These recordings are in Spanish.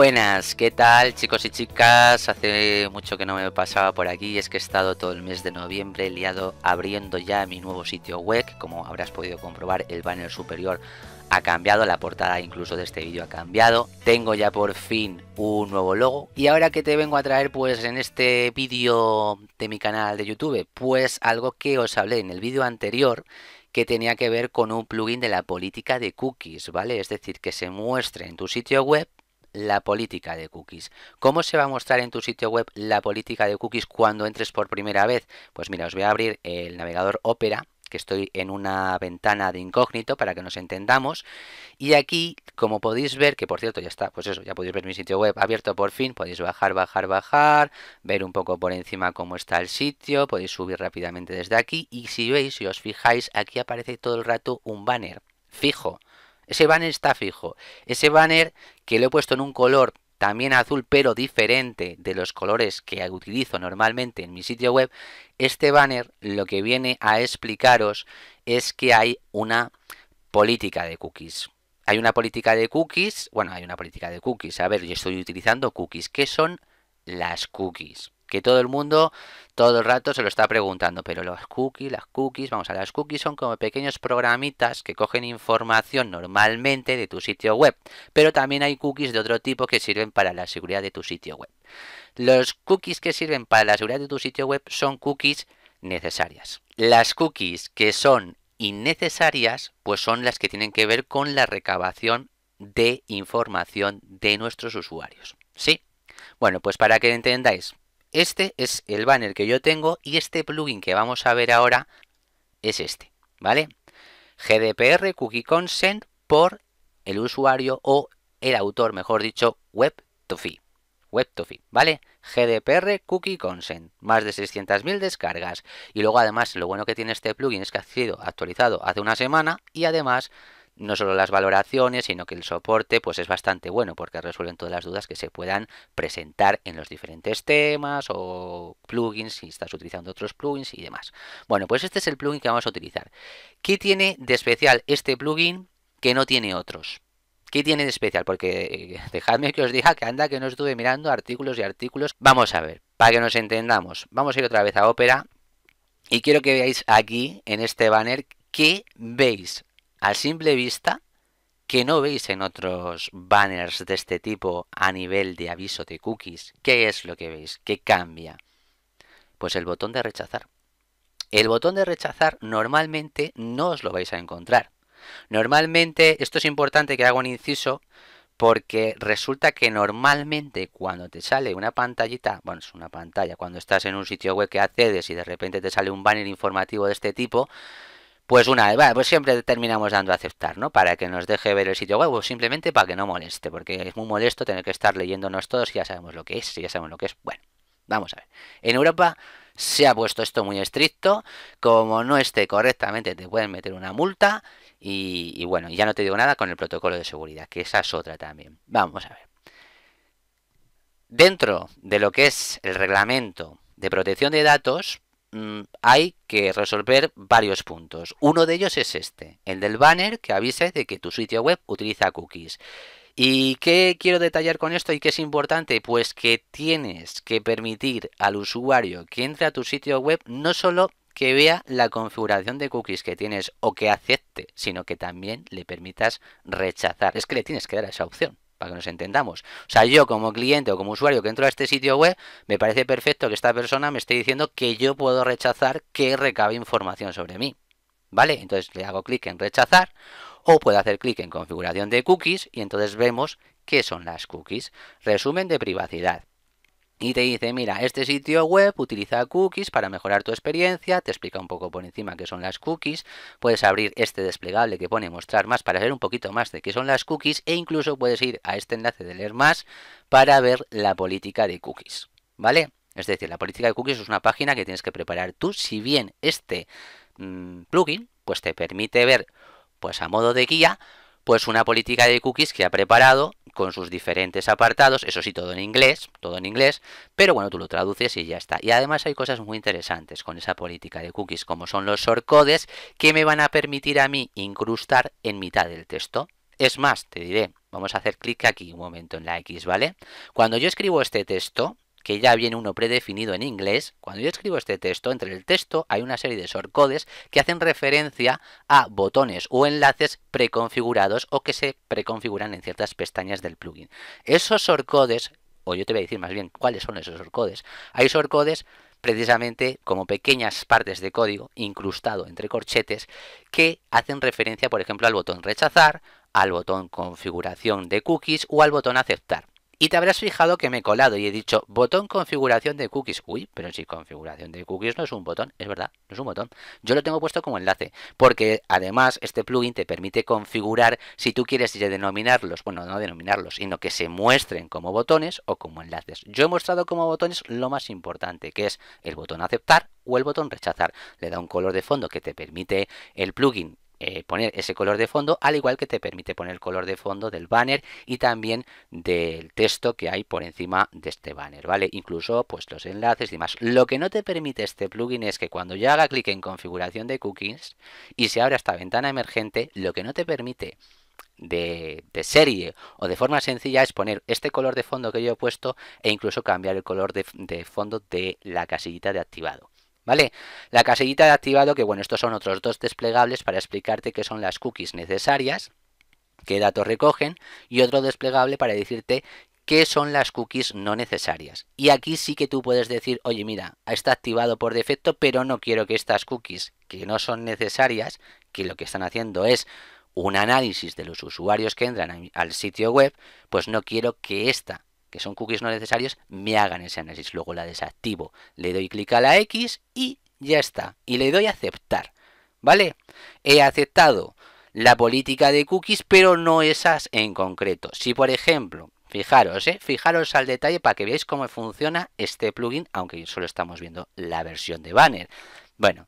buenas, ¿qué tal chicos y chicas? Hace mucho que no me pasaba por aquí, es que he estado todo el mes de noviembre liado abriendo ya mi nuevo sitio web, como habrás podido comprobar el banner superior ha cambiado, la portada incluso de este vídeo ha cambiado. Tengo ya por fin un nuevo logo. Y ahora que te vengo a traer pues en este vídeo de mi canal de YouTube, pues algo que os hablé en el vídeo anterior que tenía que ver con un plugin de la política de cookies, ¿vale? Es decir, que se muestre en tu sitio web la política de cookies. ¿Cómo se va a mostrar en tu sitio web la política de cookies cuando entres por primera vez? Pues mira, os voy a abrir el navegador Opera que estoy en una ventana de incógnito para que nos entendamos. Y aquí, como podéis ver, que por cierto ya está, pues eso, ya podéis ver mi sitio web abierto por fin, podéis bajar, bajar, bajar, ver un poco por encima cómo está el sitio, podéis subir rápidamente desde aquí y si veis, si os fijáis, aquí aparece todo el rato un banner fijo. Ese banner está fijo. Ese banner que lo he puesto en un color también azul pero diferente de los colores que utilizo normalmente en mi sitio web, este banner lo que viene a explicaros es que hay una política de cookies. Hay una política de cookies, bueno, hay una política de cookies, a ver, yo estoy utilizando cookies, ¿qué son las cookies? que todo el mundo todo el rato se lo está preguntando, pero las cookies, las cookies, vamos a las cookies son como pequeños programitas que cogen información normalmente de tu sitio web, pero también hay cookies de otro tipo que sirven para la seguridad de tu sitio web. Los cookies que sirven para la seguridad de tu sitio web son cookies necesarias. Las cookies que son innecesarias, pues son las que tienen que ver con la recabación de información de nuestros usuarios. ¿Sí? Bueno, pues para que entendáis, este es el banner que yo tengo y este plugin que vamos a ver ahora es este, ¿vale? GDPR Cookie Consent por el usuario o el autor, mejor dicho, web 2 ¿vale? GDPR Cookie Consent, más de 600.000 descargas. Y luego además lo bueno que tiene este plugin es que ha sido actualizado hace una semana y además no solo las valoraciones, sino que el soporte pues es bastante bueno porque resuelven todas las dudas que se puedan presentar en los diferentes temas o plugins, si estás utilizando otros plugins y demás. Bueno, pues este es el plugin que vamos a utilizar. ¿Qué tiene de especial este plugin que no tiene otros? ¿Qué tiene de especial? Porque eh, dejadme que os diga que anda que no estuve mirando artículos y artículos. Vamos a ver, para que nos entendamos, vamos a ir otra vez a Opera y quiero que veáis aquí en este banner qué veis a simple vista que no veis en otros banners de este tipo a nivel de aviso de cookies. ¿Qué es lo que veis? ¿Qué cambia? Pues el botón de rechazar. El botón de rechazar normalmente no os lo vais a encontrar. Normalmente, esto es importante que haga un inciso, porque resulta que normalmente cuando te sale una pantallita, bueno, es una pantalla, cuando estás en un sitio web que accedes y de repente te sale un banner informativo de este tipo, pues una vez, pues siempre terminamos dando a aceptar, ¿no? Para que nos deje ver el sitio web o simplemente para que no moleste, porque es muy molesto tener que estar leyéndonos todos y ya sabemos lo que es, y ya sabemos lo que es. Bueno, vamos a ver. En Europa se ha puesto esto muy estricto, como no esté correctamente te pueden meter una multa y, y bueno, ya no te digo nada con el protocolo de seguridad, que esa es otra también. Vamos a ver. Dentro de lo que es el reglamento de protección de datos, Mm, hay que resolver varios puntos. Uno de ellos es este, el del banner que avise de que tu sitio web utiliza cookies. ¿Y qué quiero detallar con esto y qué es importante? Pues que tienes que permitir al usuario que entre a tu sitio web no solo que vea la configuración de cookies que tienes o que acepte, sino que también le permitas rechazar. Es que le tienes que dar esa opción para que nos entendamos. O sea, yo como cliente o como usuario que entro a este sitio web, me parece perfecto que esta persona me esté diciendo que yo puedo rechazar que recabe información sobre mí. ¿Vale? Entonces le hago clic en rechazar o puedo hacer clic en configuración de cookies y entonces vemos qué son las cookies. Resumen de privacidad y te dice, mira, este sitio web utiliza cookies para mejorar tu experiencia, te explica un poco por encima qué son las cookies, puedes abrir este desplegable que pone mostrar más para ver un poquito más de qué son las cookies e incluso puedes ir a este enlace de leer más para ver la política de cookies, ¿vale? Es decir, la política de cookies es una página que tienes que preparar tú, si bien este mm, plugin pues te permite ver pues a modo de guía pues una política de cookies que ha preparado con sus diferentes apartados, eso sí, todo en inglés, todo en inglés, pero bueno, tú lo traduces y ya está. Y además hay cosas muy interesantes con esa política de cookies, como son los shortcodes, que me van a permitir a mí incrustar en mitad del texto. Es más, te diré, vamos a hacer clic aquí un momento en la X, ¿vale? Cuando yo escribo este texto, que ya viene uno predefinido en inglés, cuando yo escribo este texto, entre el texto hay una serie de shortcodes que hacen referencia a botones o enlaces preconfigurados o que se preconfiguran en ciertas pestañas del plugin. Esos shortcodes, o yo te voy a decir más bien cuáles son esos shortcodes, hay shortcodes precisamente como pequeñas partes de código incrustado entre corchetes que hacen referencia, por ejemplo, al botón rechazar, al botón configuración de cookies o al botón aceptar. Y te habrás fijado que me he colado y he dicho botón configuración de cookies. Uy, pero si configuración de cookies no es un botón, es verdad, no es un botón. Yo lo tengo puesto como enlace, porque además este plugin te permite configurar si tú quieres denominarlos, bueno, no denominarlos, sino que se muestren como botones o como enlaces. Yo he mostrado como botones lo más importante, que es el botón aceptar o el botón rechazar. Le da un color de fondo que te permite el plugin eh, poner ese color de fondo, al igual que te permite poner el color de fondo del banner y también del texto que hay por encima de este banner, ¿vale? Incluso pues los enlaces y demás. Lo que no te permite este plugin es que cuando yo haga clic en configuración de cookies y se abra esta ventana emergente, lo que no te permite de, serie o de forma sencilla es poner este color de fondo que yo he puesto e incluso cambiar el color de, de fondo de la casillita de activado. ¿vale? La casillita de activado, que bueno, estos son otros dos desplegables para explicarte qué son las cookies necesarias, qué datos recogen, y otro desplegable para decirte qué son las cookies no necesarias. Y aquí sí que tú puedes decir, oye, mira, está activado por defecto, pero no quiero que estas cookies que no son necesarias, que lo que están haciendo es un análisis de los usuarios que entran al sitio web, pues no quiero que esta que son cookies no necesarios, me hagan ese análisis. Luego la desactivo, le doy clic a la X y ya está. Y le doy a aceptar. ¿Vale? He aceptado la política de cookies, pero no esas en concreto. Si por ejemplo, fijaros, ¿eh? fijaros al detalle para que veáis cómo funciona este plugin, aunque solo estamos viendo la versión de banner. Bueno,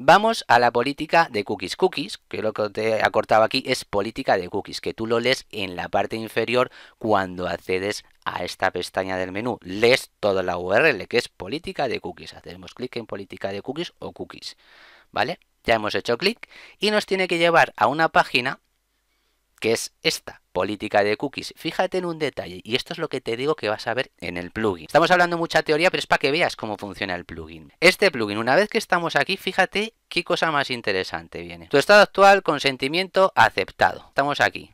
Vamos a la política de cookies. Cookies, que lo que te acortaba aquí es política de cookies, que tú lo lees en la parte inferior cuando accedes a esta pestaña del menú lees toda la URL que es política de cookies. Hacemos clic en política de cookies o cookies. ¿Vale? Ya hemos hecho clic y nos tiene que llevar a una página que es esta, política de cookies. Fíjate en un detalle, y esto es lo que te digo que vas a ver en el plugin. Estamos hablando mucha teoría, pero es para que veas cómo funciona el plugin. Este plugin, una vez que estamos aquí, fíjate qué cosa más interesante viene. Tu estado actual, consentimiento aceptado. Estamos aquí.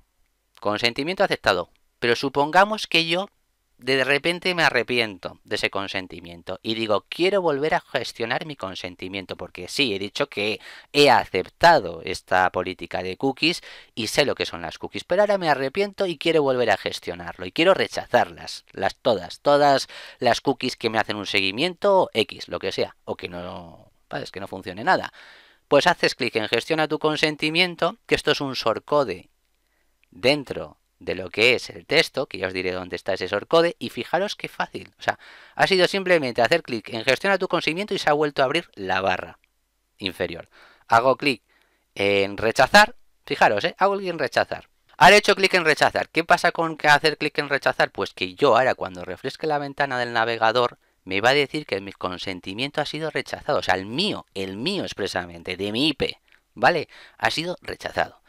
Consentimiento aceptado. Pero supongamos que yo de repente me arrepiento de ese consentimiento y digo, quiero volver a gestionar mi consentimiento, porque sí, he dicho que he aceptado esta política de cookies y sé lo que son las cookies, pero ahora me arrepiento y quiero volver a gestionarlo y quiero rechazarlas, las todas, todas las cookies que me hacen un seguimiento, X, lo que sea, o que no, es que no funcione nada. Pues haces clic en gestiona tu consentimiento, que esto es un sorcode dentro de lo que es el texto, que ya os diré dónde está ese Sorcode, y fijaros qué fácil. O sea, ha sido simplemente hacer clic en gestiona tu consentimiento y se ha vuelto a abrir la barra inferior. Hago clic en rechazar, fijaros, ¿eh? hago clic en rechazar. Ahora he hecho clic en rechazar. ¿Qué pasa con que hacer clic en rechazar? Pues que yo ahora cuando refresque la ventana del navegador me va a decir que mi consentimiento ha sido rechazado. O sea, el mío, el mío expresamente, de mi IP, ¿vale? Ha sido rechazado.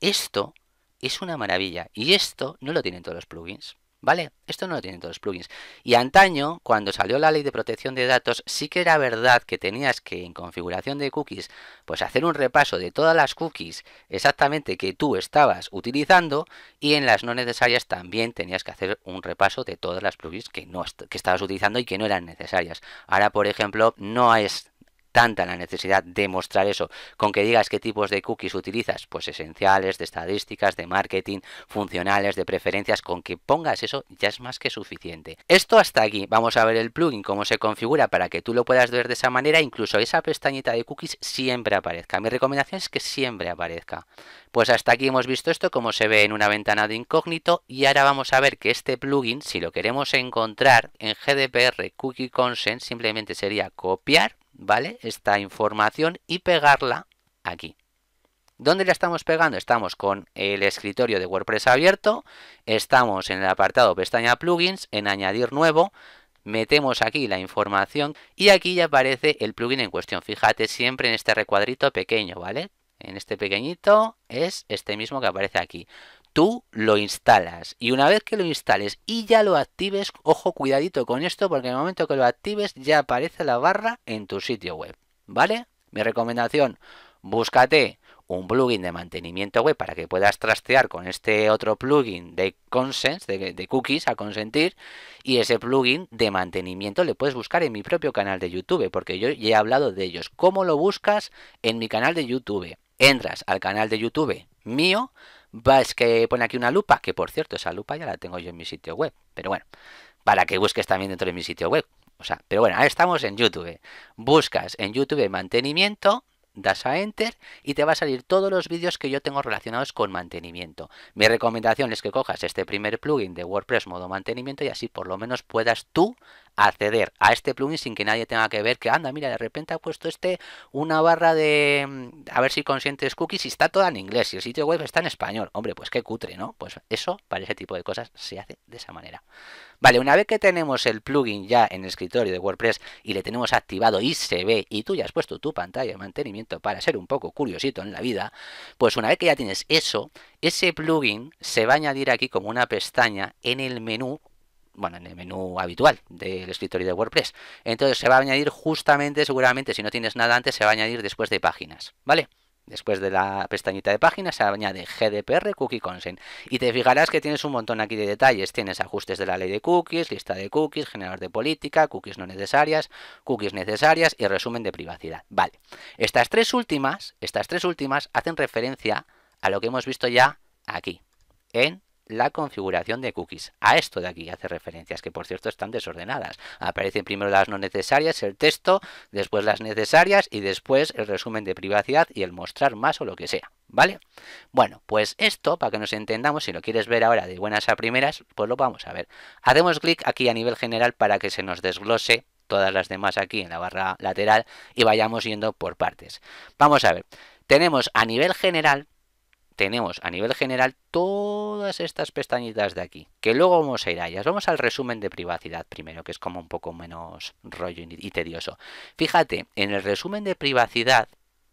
Esto es una maravilla. Y esto no lo tienen todos los plugins. ¿Vale? Esto no lo tienen todos los plugins. Y antaño, cuando salió la ley de protección de datos, sí que era verdad que tenías que en configuración de cookies, pues hacer un repaso de todas las cookies exactamente que tú estabas utilizando y en las no necesarias también tenías que hacer un repaso de todas las plugins que, no que estabas utilizando y que no eran necesarias. Ahora, por ejemplo, no es tanta la necesidad de mostrar eso, con que digas qué tipos de cookies utilizas, pues esenciales, de estadísticas, de marketing, funcionales, de preferencias, con que pongas eso ya es más que suficiente. Esto hasta aquí, vamos a ver el plugin, cómo se configura para que tú lo puedas ver de esa manera, incluso esa pestañita de cookies siempre aparezca. Mi recomendación es que siempre aparezca. Pues hasta aquí hemos visto esto, como se ve en una ventana de incógnito, y ahora vamos a ver que este plugin, si lo queremos encontrar en GDPR Cookie Consent, simplemente sería copiar ¿vale? Esta información y pegarla aquí. ¿Dónde la estamos pegando? Estamos con el escritorio de WordPress abierto, estamos en el apartado pestaña plugins, en añadir nuevo, metemos aquí la información y aquí ya aparece el plugin en cuestión. Fíjate siempre en este recuadrito pequeño, ¿vale? En este pequeñito es este mismo que aparece aquí tú lo instalas. Y una vez que lo instales y ya lo actives, ojo, cuidadito con esto, porque en el momento que lo actives ya aparece la barra en tu sitio web. ¿Vale? Mi recomendación, búscate un plugin de mantenimiento web para que puedas trastear con este otro plugin de consens de, de, cookies a consentir, y ese plugin de mantenimiento le puedes buscar en mi propio canal de YouTube, porque yo ya he hablado de ellos. ¿Cómo lo buscas? En mi canal de YouTube. Entras al canal de YouTube mío, Vas que pone aquí una lupa, que por cierto, esa lupa ya la tengo yo en mi sitio web, pero bueno, para que busques también dentro de mi sitio web. O sea, pero bueno, ahora estamos en YouTube. Buscas en YouTube mantenimiento, das a Enter y te va a salir todos los vídeos que yo tengo relacionados con mantenimiento. Mi recomendación es que cojas este primer plugin de WordPress modo mantenimiento y así por lo menos puedas tú acceder a este plugin sin que nadie tenga que ver que anda, mira, de repente ha puesto este una barra de mm, a ver si consientes cookies y está toda en inglés y el sitio web está en español. Hombre, pues qué cutre, ¿no? Pues eso para ese tipo de cosas se hace de esa manera. Vale, una vez que tenemos el plugin ya en el escritorio de WordPress y le tenemos activado y se ve y tú ya has puesto tu pantalla de mantenimiento para ser un poco curiosito en la vida, pues una vez que ya tienes eso, ese plugin se va a añadir aquí como una pestaña en el menú bueno, en el menú habitual del escritorio de WordPress. Entonces se va a añadir justamente, seguramente, si no tienes nada antes, se va a añadir después de páginas, ¿vale? Después de la pestañita de páginas se añade GDPR Cookie Consent. Y te fijarás que tienes un montón aquí de detalles. Tienes ajustes de la ley de cookies, lista de cookies, generador de política, cookies no necesarias, cookies necesarias y resumen de privacidad. Vale. Estas tres últimas, estas tres últimas hacen referencia a lo que hemos visto ya aquí, en la configuración de cookies. A esto de aquí hace referencias, que por cierto están desordenadas. Aparecen primero las no necesarias, el texto, después las necesarias y después el resumen de privacidad y el mostrar más o lo que sea. ¿Vale? Bueno, pues esto, para que nos entendamos, si lo quieres ver ahora de buenas a primeras, pues lo vamos a ver. Hacemos clic aquí a nivel general para que se nos desglose todas las demás aquí en la barra lateral y vayamos yendo por partes. Vamos a ver, tenemos a nivel general tenemos a nivel general todas estas pestañitas de aquí, que luego vamos a ir a ellas. Vamos al resumen de privacidad primero, que es como un poco menos rollo y tedioso. Fíjate, en el resumen de privacidad,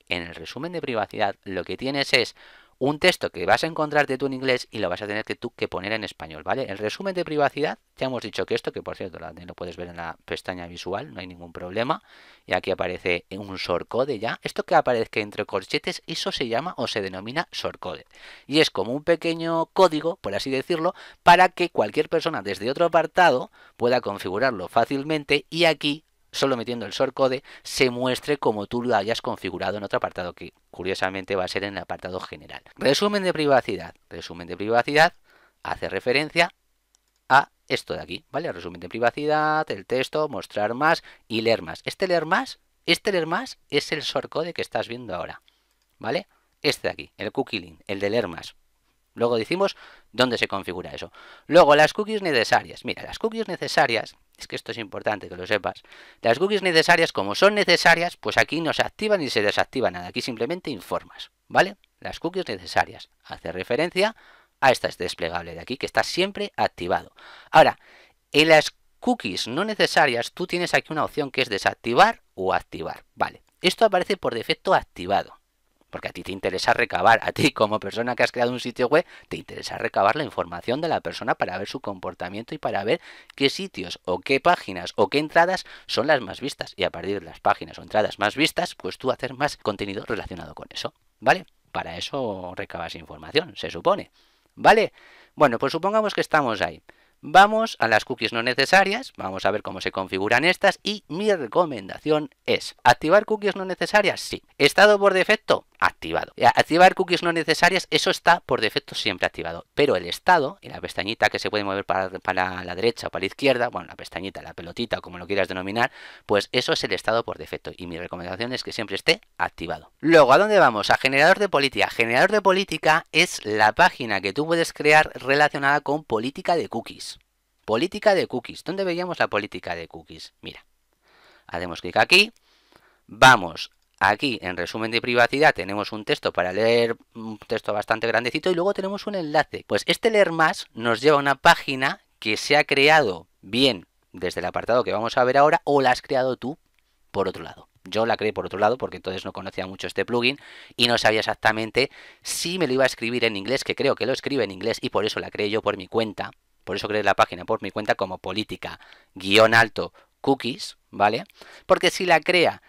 en el resumen de privacidad lo que tienes es un texto que vas a encontrarte tú en inglés y lo vas a tener que tú que poner en español, ¿vale? El resumen de privacidad, ya hemos dicho que esto, que por cierto lo puedes ver en la pestaña visual, no hay ningún problema, y aquí aparece un shortcode ya, esto que aparezca entre corchetes, eso se llama o se denomina shortcode, y es como un pequeño código, por así decirlo, para que cualquier persona desde otro apartado pueda configurarlo fácilmente y aquí solo metiendo el Code, se muestre como tú lo hayas configurado en otro apartado, que curiosamente va a ser en el apartado general. Resumen de privacidad. Resumen de privacidad hace referencia a esto de aquí, ¿vale? resumen de privacidad, el texto, mostrar más y leer más. Este leer más, este leer más es el Code que estás viendo ahora, ¿vale? Este de aquí, el cookie link, el de leer más. Luego decimos dónde se configura eso. Luego, las cookies necesarias. Mira, las cookies necesarias es que esto es importante que lo sepas, las cookies necesarias, como son necesarias, pues aquí no se activan ni se desactivan nada, aquí simplemente informas, ¿vale? Las cookies necesarias, hace referencia a esta este desplegable de aquí, que está siempre activado. Ahora, en las cookies no necesarias, tú tienes aquí una opción que es desactivar o activar, ¿vale? Esto aparece por defecto activado, porque a ti te interesa recabar, a ti como persona que has creado un sitio web, te interesa recabar la información de la persona para ver su comportamiento y para ver qué sitios o qué páginas o qué entradas son las más vistas. Y a partir de las páginas o entradas más vistas, pues tú hacer más contenido relacionado con eso. ¿Vale? Para eso recabas información, se supone. ¿Vale? Bueno, pues supongamos que estamos ahí. Vamos a las cookies no necesarias, vamos a ver cómo se configuran estas y mi recomendación es, ¿activar cookies no necesarias? Sí. ¿Estado por defecto? Activado. Eh, Activar cookies no necesarias, eso está por defecto siempre activado. Pero el estado, en la pestañita que se puede mover para, para la derecha o para la izquierda, bueno, la pestañita, la pelotita, como lo quieras denominar, pues eso es el estado por defecto y mi recomendación es que siempre esté activado. Luego, ¿a dónde vamos? A generador de política. Generador de política es la página que tú puedes crear relacionada con política de cookies. Política de cookies. ¿Dónde veíamos la política de cookies? Mira, hacemos clic aquí. Vamos Aquí, en resumen de privacidad, tenemos un texto para leer, un texto bastante grandecito, y luego tenemos un enlace. Pues este leer más nos lleva a una página que se ha creado bien desde el apartado que vamos a ver ahora, o la has creado tú por otro lado. Yo la creé por otro lado porque entonces no conocía mucho este plugin y no sabía exactamente si me lo iba a escribir en inglés, que creo que lo escribe en inglés y por eso la creé yo por mi cuenta por eso creé la página por mi cuenta como política guión alto cookies, ¿vale? Porque si la crea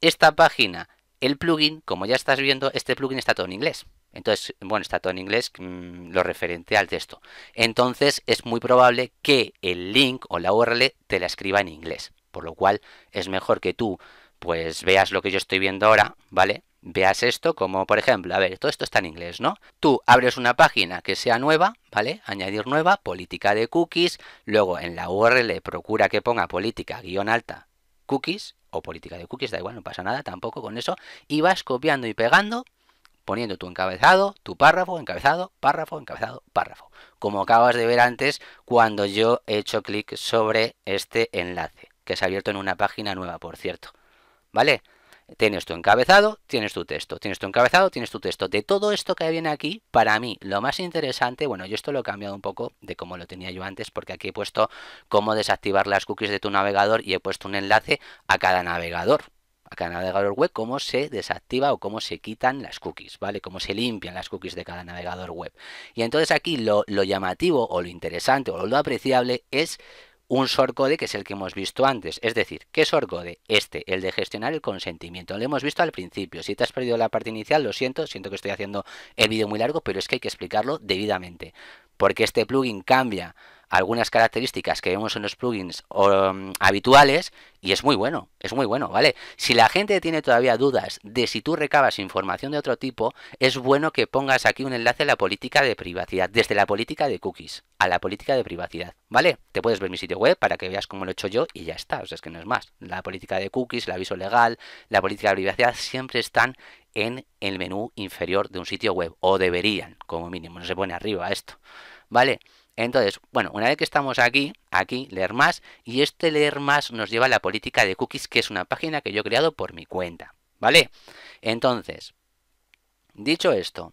esta página, el plugin, como ya estás viendo, este plugin está todo en inglés. Entonces, bueno, está todo en inglés, mm, lo referente al texto. Entonces, es muy probable que el link o la URL te la escriba en inglés. Por lo cual, es mejor que tú, pues, veas lo que yo estoy viendo ahora, ¿vale? veas esto como, por ejemplo, a ver, todo esto está en inglés, ¿no? Tú abres una página que sea nueva, ¿vale? Añadir nueva, política de cookies, luego en la URL procura que ponga política guión alta cookies o política de cookies, da igual, no pasa nada tampoco con eso, y vas copiando y pegando, poniendo tu encabezado, tu párrafo, encabezado, párrafo, encabezado, párrafo, como acabas de ver antes cuando yo he hecho clic sobre este enlace, que se ha abierto en una página nueva, por cierto. ¿Vale? Tienes tu encabezado, tienes tu texto, tienes tu encabezado, tienes tu texto. De todo esto que viene aquí, para mí lo más interesante, bueno, yo esto lo he cambiado un poco de cómo lo tenía yo antes, porque aquí he puesto cómo desactivar las cookies de tu navegador y he puesto un enlace a cada navegador a cada navegador web cómo se desactiva o cómo se quitan las cookies, ¿vale? Cómo se limpian las cookies de cada navegador web. Y entonces aquí lo, lo llamativo o lo interesante o lo apreciable es un sorcode que es el que hemos visto antes. Es decir, ¿qué sorcode? Este, el de gestionar el consentimiento. Lo hemos visto al principio. Si te has perdido la parte inicial, lo siento, siento que estoy haciendo el vídeo muy largo, pero es que hay que explicarlo debidamente. Porque este plugin cambia algunas características que vemos en los plugins mm, habituales y es muy bueno, es muy bueno, ¿vale? Si la gente tiene todavía dudas de si tú recabas información de otro tipo, es bueno que pongas aquí un enlace a la política de privacidad, desde la política de cookies a la política de privacidad, ¿vale? Te puedes ver mi sitio web para que veas cómo lo he hecho yo y ya está, o sea, es que no es más. La política de cookies, el aviso legal, la política de privacidad siempre están en el menú inferior de un sitio web, o deberían, como mínimo, no se pone arriba esto, ¿vale? Entonces, bueno, una vez que estamos aquí, aquí leer más, y este leer más nos lleva a la política de cookies, que es una página que yo he creado por mi cuenta, ¿vale? Entonces, dicho esto,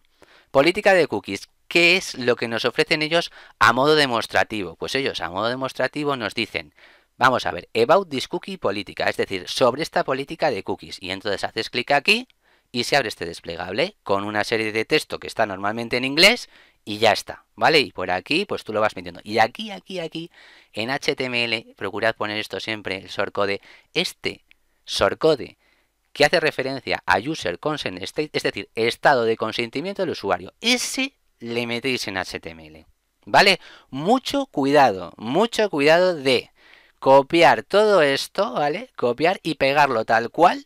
política de cookies, ¿qué es lo que nos ofrecen ellos a modo demostrativo? Pues ellos a modo demostrativo nos dicen, vamos a ver, about this cookie política, es decir, sobre esta política de cookies, y entonces haces clic aquí y se abre este desplegable con una serie de texto que está normalmente en inglés y ya está, ¿vale? Y por aquí, pues tú lo vas metiendo. Y aquí, aquí, aquí, en HTML, procurad poner esto siempre, el shortcode. Este shortcode que hace referencia a user consent state, es decir, estado de consentimiento del usuario. Ese le metéis en HTML, ¿vale? Mucho cuidado, mucho cuidado de copiar todo esto, ¿vale? Copiar y pegarlo tal cual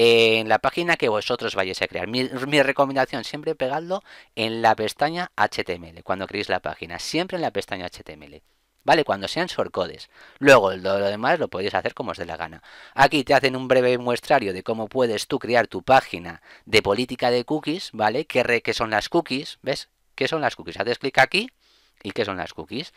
en la página que vosotros vayáis a crear. Mi, recomendación, siempre pegadlo en la pestaña HTML, cuando creéis la página, siempre en la pestaña HTML. ¿Vale? Cuando sean shortcodes. Luego lo, lo demás lo podéis hacer como os dé la gana. Aquí te hacen un breve muestrario de cómo puedes tú crear tu página de política de cookies, ¿vale? ¿Qué, qué son las cookies? ¿Ves? ¿Qué son las cookies? Haces clic aquí y ¿qué son las cookies?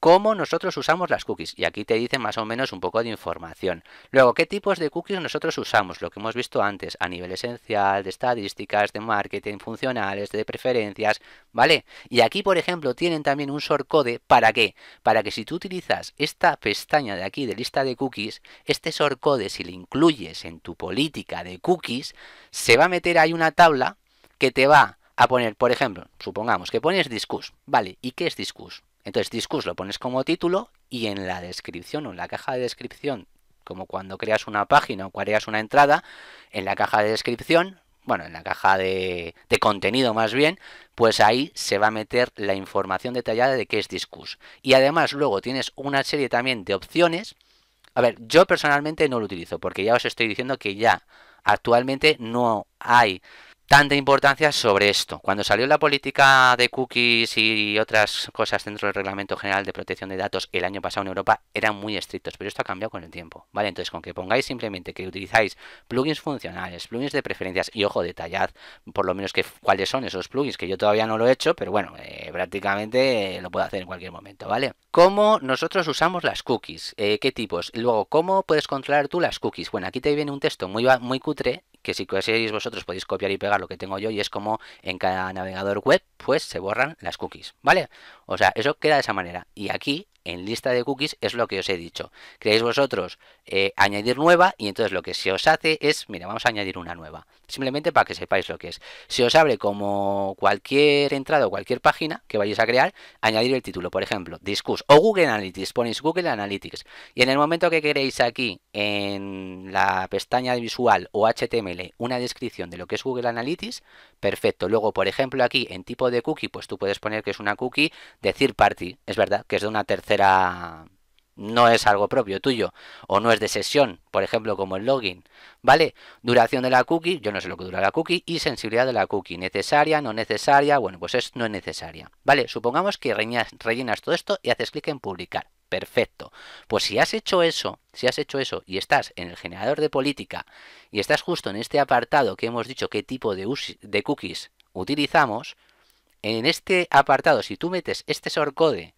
cómo nosotros usamos las cookies. Y aquí te dicen más o menos un poco de información. Luego, qué tipos de cookies nosotros usamos, lo que hemos visto antes, a nivel esencial, de estadísticas, de marketing, funcionales, de preferencias, ¿vale? Y aquí, por ejemplo, tienen también un shortcode, ¿para qué? Para que si tú utilizas esta pestaña de aquí de lista de cookies, este shortcode, si lo incluyes en tu política de cookies, se va a meter ahí una tabla que te va a poner, por ejemplo, supongamos que pones discus, ¿vale? ¿Y qué es discus? Entonces, Discus lo pones como título y en la descripción o en la caja de descripción, como cuando creas una página o creas una entrada, en la caja de descripción, bueno, en la caja de, contenido más bien, pues ahí se va a meter la información detallada de qué es Discus. Y además luego tienes una serie también de opciones. A ver, yo personalmente no lo utilizo porque ya os estoy diciendo que ya actualmente no hay tanta importancia sobre esto. Cuando salió la política de cookies y otras cosas dentro del Reglamento General de Protección de Datos el año pasado en Europa, eran muy estrictos, pero esto ha cambiado con el tiempo. ¿vale? Entonces, con que pongáis simplemente que utilizáis plugins funcionales, plugins de preferencias, y ojo, detallad por lo menos que, cuáles son esos plugins, que yo todavía no lo he hecho, pero bueno, eh, prácticamente eh, lo puedo hacer en cualquier momento, ¿vale? ¿Cómo nosotros usamos las cookies? Eh, ¿Qué tipos? Luego, ¿cómo puedes controlar tú las cookies? Bueno, aquí te viene un texto muy, muy cutre que si queréis vosotros podéis copiar y pegar lo que tengo yo y es como en cada navegador web pues se borran las cookies, ¿vale? O sea, eso queda de esa manera. Y aquí en lista de cookies es lo que os he dicho. Creéis vosotros eh, añadir nueva y entonces lo que se os hace es, mira, vamos a añadir una nueva. Simplemente para que sepáis lo que es. Se os abre como cualquier entrada o cualquier página que vayáis a crear, añadir el título, por ejemplo, Discuss o Google Analytics. Ponéis Google Analytics. Y en el momento que queréis aquí en la pestaña de visual o HTML una descripción de lo que es Google Analytics, perfecto. Luego, por ejemplo, aquí en tipo de cookie, pues tú puedes poner que es una cookie decir party. Es verdad que es de una tercera no es algo propio tuyo o no es de sesión, por ejemplo, como el login, ¿vale? Duración de la cookie, yo no sé lo que dura la cookie, y sensibilidad de la cookie, necesaria, no necesaria, bueno, pues es no es necesaria, ¿vale? Supongamos que rellenas, todo esto y haces clic en publicar, perfecto. Pues si has hecho eso, si has hecho eso y estás en el generador de política y estás justo en este apartado que hemos dicho qué tipo de, de cookies utilizamos, en este apartado, si tú metes este shortcode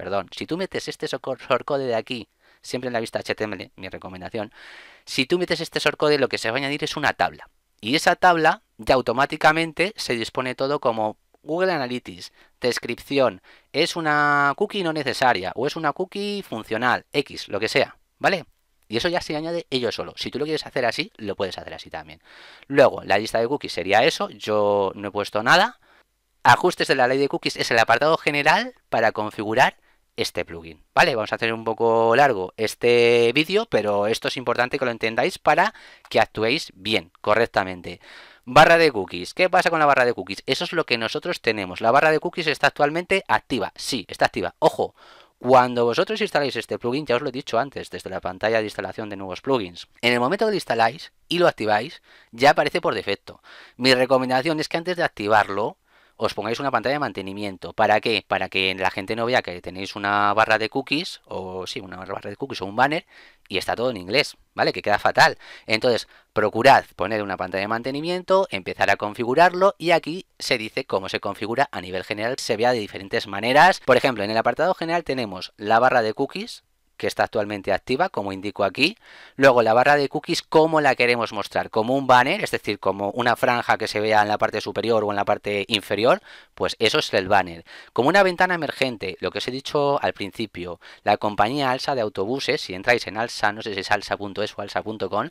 perdón, si tú metes este shortcode de aquí, siempre en la vista HTML, mi recomendación, si tú metes este shortcode lo que se va a añadir es una tabla. Y esa tabla ya automáticamente se dispone todo como Google Analytics, descripción, es una cookie no necesaria o es una cookie funcional, X, lo que sea, ¿vale? Y eso ya se añade ello solo. Si tú lo quieres hacer así, lo puedes hacer así también. Luego, la lista de cookies sería eso. Yo no he puesto nada. Ajustes de la ley de cookies es el apartado general para configurar este plugin. Vale, vamos a hacer un poco largo este vídeo, pero esto es importante que lo entendáis para que actuéis bien, correctamente. Barra de cookies. ¿Qué pasa con la barra de cookies? Eso es lo que nosotros tenemos. La barra de cookies está actualmente activa. Sí, está activa. Ojo, cuando vosotros instaláis este plugin, ya os lo he dicho antes, desde la pantalla de instalación de nuevos plugins, en el momento que lo instaláis y lo activáis, ya aparece por defecto. Mi recomendación es que antes de activarlo, os pongáis una pantalla de mantenimiento. ¿Para qué? Para que la gente no vea que tenéis una barra de cookies, o sí, una barra de cookies o un banner, y está todo en inglés, ¿vale? Que queda fatal. Entonces, procurad poner una pantalla de mantenimiento, empezar a configurarlo, y aquí se dice cómo se configura a nivel general, se vea de diferentes maneras. Por ejemplo, en el apartado general tenemos la barra de cookies, que está actualmente activa, como indico aquí. Luego la barra de cookies, cómo la queremos mostrar, como un banner, es decir, como una franja que se vea en la parte superior o en la parte inferior, pues eso es el banner. Como una ventana emergente, lo que os he dicho al principio, la compañía Alsa de autobuses, si entráis en Alsa, no sé si es alsa.es o alsa.com,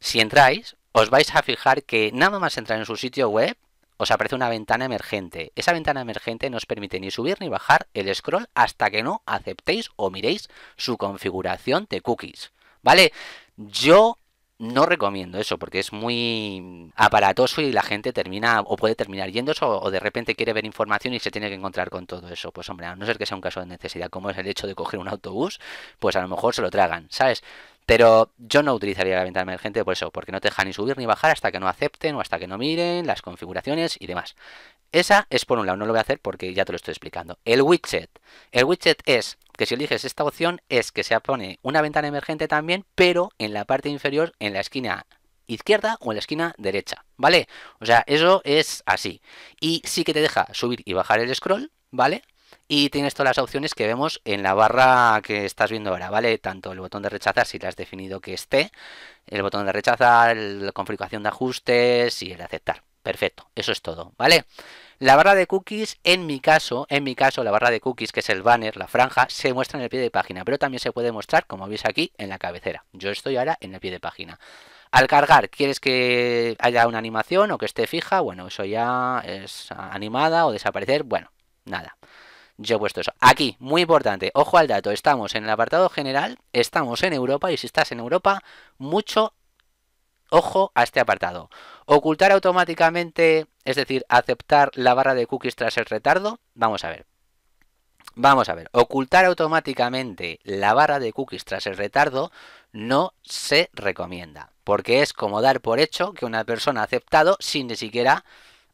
si entráis, os vais a fijar que nada más entrar en su sitio web, os aparece una ventana emergente. Esa ventana emergente no os permite ni subir ni bajar el scroll hasta que no aceptéis o miréis su configuración de cookies. ¿Vale? Yo no recomiendo eso porque es muy aparatoso y la gente termina o puede terminar yéndose o, de repente quiere ver información y se tiene que encontrar con todo eso. Pues hombre, a no ser que sea un caso de necesidad como es el hecho de coger un autobús, pues a lo mejor se lo tragan, ¿sabes? Pero yo no utilizaría la ventana emergente por eso, porque no te deja ni subir ni bajar hasta que no acepten o hasta que no miren las configuraciones y demás. Esa es por un lado, no lo voy a hacer porque ya te lo estoy explicando. El widget. El widget es que si eliges esta opción es que se pone una ventana emergente también, pero en la parte inferior, en la esquina izquierda o en la esquina derecha, ¿vale? O sea, eso es así. Y sí que te deja subir y bajar el scroll, ¿vale? y tienes todas las opciones que vemos en la barra que estás viendo ahora, ¿vale? Tanto el botón de rechazar si la has definido que esté, el botón de rechazar, la configuración de ajustes y el aceptar. Perfecto, eso es todo, ¿vale? La barra de cookies, en mi caso, en mi caso, la barra de cookies, que es el banner, la franja, se muestra en el pie de página, pero también se puede mostrar, como veis aquí, en la cabecera. Yo estoy ahora en el pie de página. Al cargar, ¿quieres que haya una animación o que esté fija? Bueno, eso ya es animada o desaparecer, bueno, nada yo he puesto eso. Aquí, muy importante, ojo al dato, estamos en el apartado general, estamos en Europa y si estás en Europa, mucho ojo a este apartado. Ocultar automáticamente, es decir, aceptar la barra de cookies tras el retardo, vamos a ver. Vamos a ver, ocultar automáticamente la barra de cookies tras el retardo no se recomienda, porque es como dar por hecho que una persona ha aceptado sin ni siquiera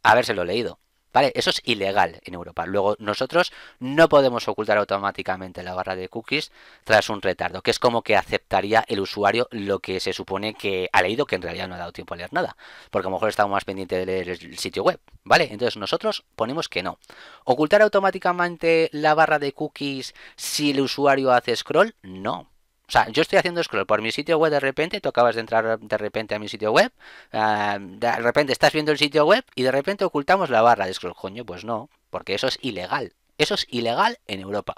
habérselo leído. ¿Vale? Eso es ilegal en Europa. Luego, nosotros no podemos ocultar automáticamente la barra de cookies tras un retardo, que es como que aceptaría el usuario lo que se supone que ha leído, que en realidad no ha dado tiempo a leer nada, porque a lo mejor estamos más pendiente de leer el sitio web, ¿vale? Entonces, nosotros ponemos que no. ¿Ocultar automáticamente la barra de cookies si el usuario hace scroll? No, o sea, yo estoy haciendo scroll por mi sitio web de repente, tú acabas de entrar de repente a mi sitio web, ah, de repente estás viendo el sitio web y de repente ocultamos la barra de scroll. Coño, pues no, porque eso es ilegal. Eso es ilegal en Europa.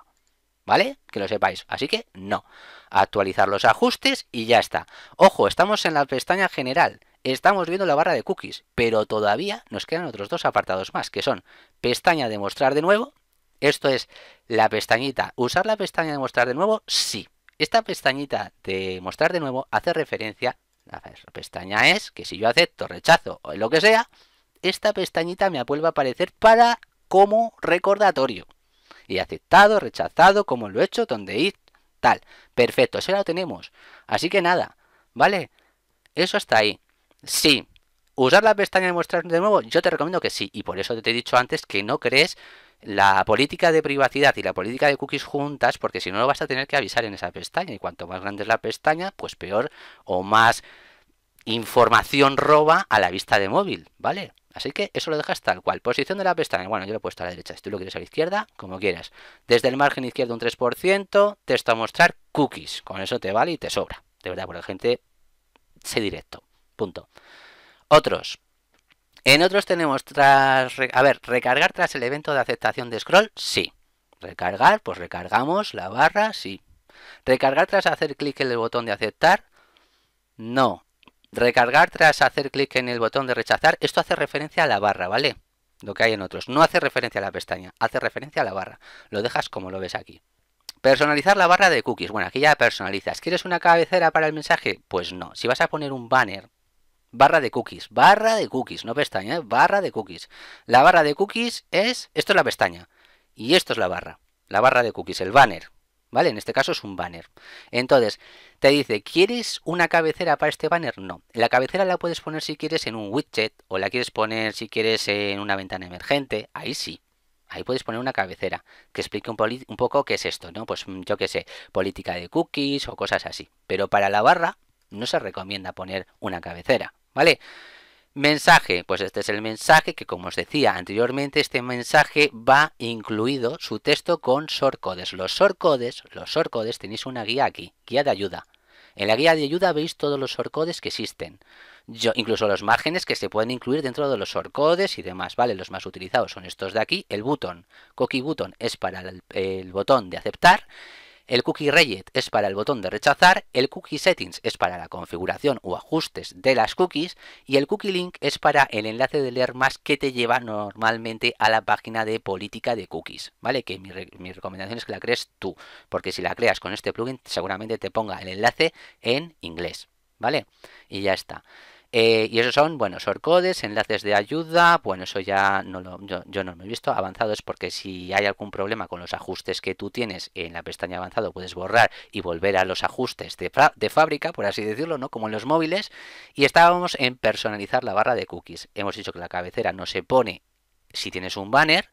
¿Vale? Que lo sepáis. Así que no. Actualizar los ajustes y ya está. Ojo, estamos en la pestaña general. Estamos viendo la barra de cookies, pero todavía nos quedan otros dos apartados más, que son pestaña de mostrar de nuevo. Esto es la pestañita. ¿Usar la pestaña de mostrar de nuevo? Sí. Esta pestañita de mostrar de nuevo hace referencia, a la pestaña es que si yo acepto, rechazo o lo que sea, esta pestañita me vuelve a aparecer para como recordatorio. Y aceptado, rechazado, como lo he hecho, donde ir, tal. Perfecto, eso ya lo tenemos. Así que nada, ¿vale? Eso está ahí. Sí, usar la pestaña de mostrar de nuevo, yo te recomiendo que sí. Y por eso te he dicho antes que no crees la política de privacidad y la política de cookies juntas, porque si no lo vas a tener que avisar en esa pestaña. Y cuanto más grande es la pestaña, pues peor o más información roba a la vista de móvil, ¿vale? Así que eso lo dejas tal cual. Posición de la pestaña. Bueno, yo lo he puesto a la derecha. Si tú lo quieres a la izquierda, como quieras. Desde el margen izquierdo un 3%, texto a mostrar, cookies. Con eso te vale y te sobra. De verdad, porque la gente, sé directo. Punto. Otros. En otros tenemos tras... A ver, recargar tras el evento de aceptación de scroll, sí. Recargar, pues recargamos la barra, sí. Recargar tras hacer clic en el botón de aceptar, no. Recargar tras hacer clic en el botón de rechazar, esto hace referencia a la barra, ¿vale? Lo que hay en otros. No hace referencia a la pestaña, hace referencia a la barra. Lo dejas como lo ves aquí. Personalizar la barra de cookies. Bueno, aquí ya personalizas. ¿Quieres una cabecera para el mensaje? Pues no. Si vas a poner un banner barra de cookies, barra de cookies, no pestaña, ¿eh? barra de cookies. La barra de cookies es, esto es la pestaña, y esto es la barra, la barra de cookies, el banner, ¿vale? En este caso es un banner. Entonces, te dice, ¿quieres una cabecera para este banner? No. La cabecera la puedes poner si quieres en un widget, o la quieres poner si quieres en una ventana emergente, ahí sí, ahí puedes poner una cabecera que explique un, un, poco qué es esto, ¿no? Pues mm, yo qué sé, política de cookies o cosas así. Pero para la barra no se recomienda poner una cabecera. ¿Vale? Mensaje, pues este es el mensaje que como os decía anteriormente, este mensaje va incluido su texto con shortcodes. Los shortcodes, los sorcodes tenéis una guía aquí, guía de ayuda. En la guía de ayuda veis todos los shortcodes que existen. Yo, incluso los márgenes que se pueden incluir dentro de los shortcodes y demás, ¿vale? Los más utilizados son estos de aquí. El botón cookie button es para el botón de aceptar el cookie reject es para el botón de rechazar, el cookie settings es para la configuración o ajustes de las cookies y el cookie link es para el enlace de leer más que te lleva normalmente a la página de política de cookies, ¿vale? Que mi, mi recomendación es que la crees tú, porque si la creas con este plugin seguramente te ponga el enlace en inglés, ¿vale? Y ya está. Eh, y esos son, bueno, codes, enlaces de ayuda, bueno, eso ya no lo, yo, no me he visto. Avanzado es porque si hay algún problema con los ajustes que tú tienes en la pestaña avanzado, puedes borrar y volver a los ajustes de, de fábrica, por así decirlo, ¿no? Como en los móviles. Y estábamos en personalizar la barra de cookies. Hemos dicho que la cabecera no se pone si tienes un banner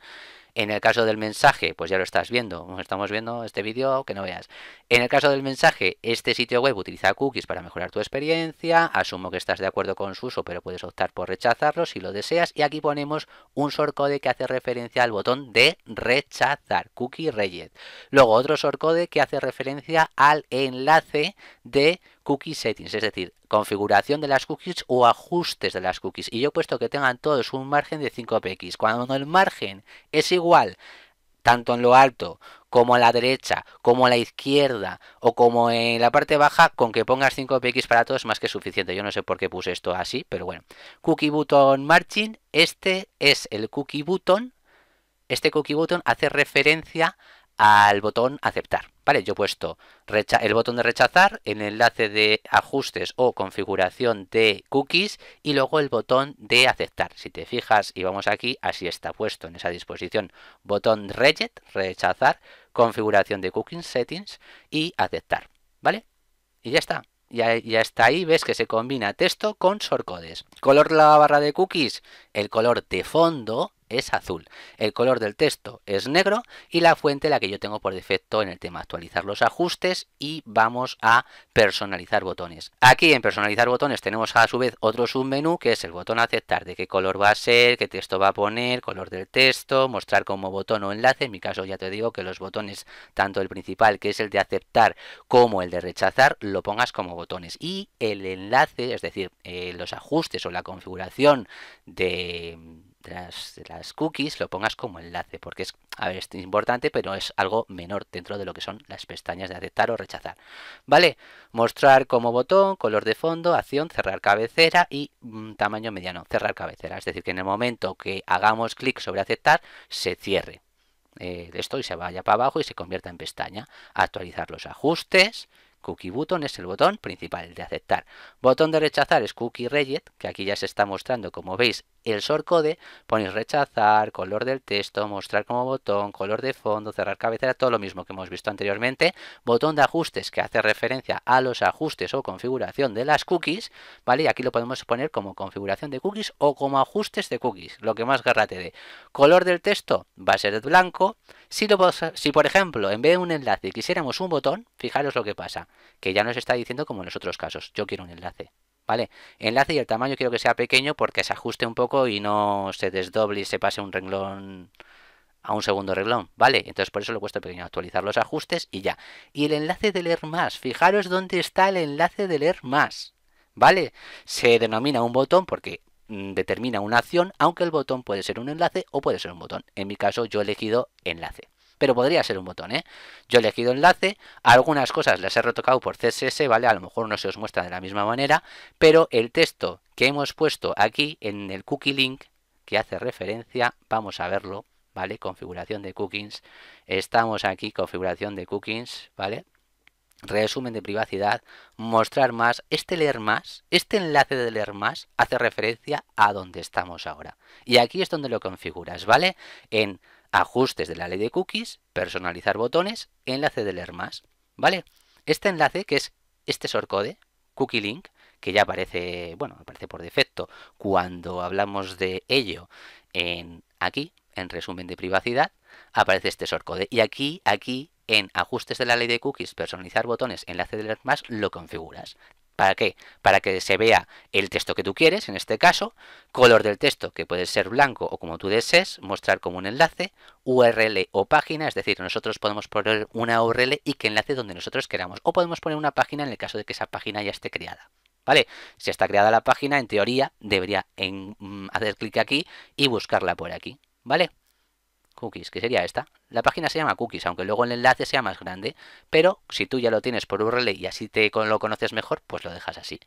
en el caso del mensaje, pues ya lo estás viendo, estamos viendo este vídeo que no veas. En el caso del mensaje, este sitio web utiliza cookies para mejorar tu experiencia, asumo que estás de acuerdo con su uso, pero puedes optar por rechazarlo si lo deseas, y aquí ponemos un shortcode que hace referencia al botón de rechazar, cookie Reyes. Luego otro shortcode que hace referencia al enlace de cookie settings, es decir, configuración de las cookies o ajustes de las cookies. Y yo he puesto que tengan todos un margen de 5px. Cuando el margen es igual, tanto en lo alto como a la derecha, como a la izquierda o como en la parte baja, con que pongas 5px para todos es más que suficiente. Yo no sé por qué puse esto así, pero bueno. Cookie button margin, este es el cookie button. Este cookie button hace referencia a al botón aceptar. Vale, yo he puesto el botón de rechazar, el enlace de ajustes o configuración de cookies y luego el botón de aceptar. Si te fijas y vamos aquí, así está puesto en esa disposición. Botón reject, rechazar, configuración de cookies, settings y aceptar. ¿Vale? Y ya está. Ya, ya está ahí, ves que se combina texto con Sorcodes. Color la barra de cookies, el color de fondo, es azul. El color del texto es negro y la fuente la que yo tengo por defecto en el tema actualizar los ajustes y vamos a personalizar botones. Aquí en personalizar botones tenemos a su vez otro submenú que es el botón aceptar de qué color va a ser, qué texto va a poner, color del texto, mostrar como botón o enlace. En mi caso ya te digo que los botones, tanto el principal que es el de aceptar como el de rechazar, lo pongas como botones. Y el enlace, es decir, eh, los ajustes o la configuración de de las, cookies lo pongas como enlace, porque es, importante, pero es algo menor dentro de lo que son las pestañas de aceptar o rechazar. ¿Vale? Mostrar como botón, color de fondo, acción, cerrar cabecera y mm, tamaño mediano, cerrar cabecera. Es decir, que en el momento que hagamos clic sobre aceptar, se cierre. Eh, esto y se vaya para abajo y se convierta en pestaña. Actualizar los ajustes. Cookie Button es el botón principal de aceptar. Botón de rechazar es Cookie Reject, que aquí ya se está mostrando, como veis, el code, ponéis rechazar, color del texto, mostrar como botón, color de fondo, cerrar cabecera, todo lo mismo que hemos visto anteriormente. Botón de ajustes que hace referencia a los ajustes o configuración de las cookies, ¿vale? aquí lo podemos poner como configuración de cookies o como ajustes de cookies, lo que más garra te dé. Color del texto va a ser blanco. Si, lo, si por ejemplo, en vez de un enlace quisiéramos un botón, fijaros lo que pasa, que ya nos está diciendo como en los otros casos, yo quiero un enlace. ¿vale? Enlace y el tamaño quiero que sea pequeño porque se ajuste un poco y no se desdoble y se pase un renglón a un segundo renglón, ¿vale? Entonces por eso le cuesta pequeño, actualizar los ajustes y ya. Y el enlace de leer más, fijaros dónde está el enlace de leer más, ¿vale? Se denomina un botón porque mm, determina una acción, aunque el botón puede ser un enlace o puede ser un botón. En mi caso yo he elegido enlace pero podría ser un botón, ¿eh? Yo le he elegido enlace, algunas cosas las he retocado por CSS, ¿vale? A lo mejor no se os muestra de la misma manera, pero el texto que hemos puesto aquí en el cookie link que hace referencia, vamos a verlo, ¿vale? Configuración de cookies, estamos aquí, configuración de cookies, ¿vale? resumen de privacidad, mostrar más, este leer más, este enlace de leer más hace referencia a donde estamos ahora. Y aquí es donde lo configuras, ¿vale? En ajustes de la ley de cookies, personalizar botones, enlace de leer más, ¿vale? Este enlace, que es este sorcode, cookie link, que ya aparece, bueno, aparece por defecto cuando hablamos de ello en aquí, en resumen de privacidad, aparece este sorcode Y aquí, aquí, en ajustes de la ley de cookies, personalizar botones, enlace de leer más, lo configuras. ¿Para qué? Para que se vea el texto que tú quieres, en este caso, color del texto, que puede ser blanco o como tú desees, mostrar como un enlace, URL o página, es decir, nosotros podemos poner una URL y que enlace donde nosotros queramos, o podemos poner una página en el caso de que esa página ya esté creada. ¿Vale? Si está creada la página, en teoría debería mm, hacer clic aquí y buscarla por aquí. ¿Vale? cookies, que sería esta. La página se llama cookies, aunque luego el enlace sea más grande, pero si tú ya lo tienes por URL y así te lo conoces mejor, pues lo dejas así.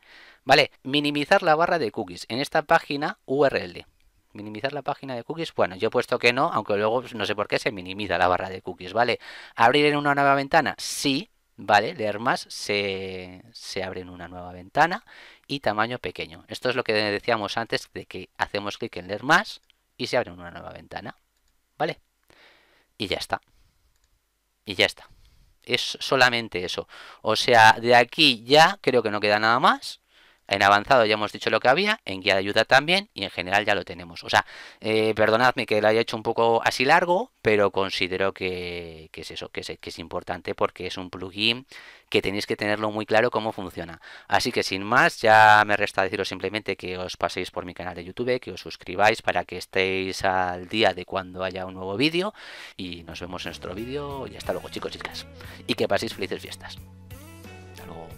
Vale, minimizar la barra de cookies en esta página URL. Minimizar la página de cookies, bueno, yo he puesto que no, aunque luego pues, no sé por qué se minimiza la barra de cookies, ¿vale? ¿Abrir en una nueva ventana? Sí, ¿vale? Leer más, se, abre en una nueva ventana y tamaño pequeño. Esto es lo que decíamos antes de que hacemos clic en leer más y se abre en una nueva ventana. ¿vale? Y ya está. Y ya está. Es solamente eso. O sea, de aquí ya creo que no queda nada más. En avanzado ya hemos dicho lo que había, en guía de ayuda también y en general ya lo tenemos. O sea, eh, perdonadme que lo haya hecho un poco así largo, pero considero que, es eso, que es, que es, importante porque es un plugin que tenéis que tenerlo muy claro cómo funciona. Así que sin más, ya me resta deciros simplemente que os paséis por mi canal de YouTube, que os suscribáis para que estéis al día de cuando haya un nuevo vídeo y nos vemos en nuestro vídeo y hasta luego chicos y chicas. Y que paséis felices fiestas. Hasta luego.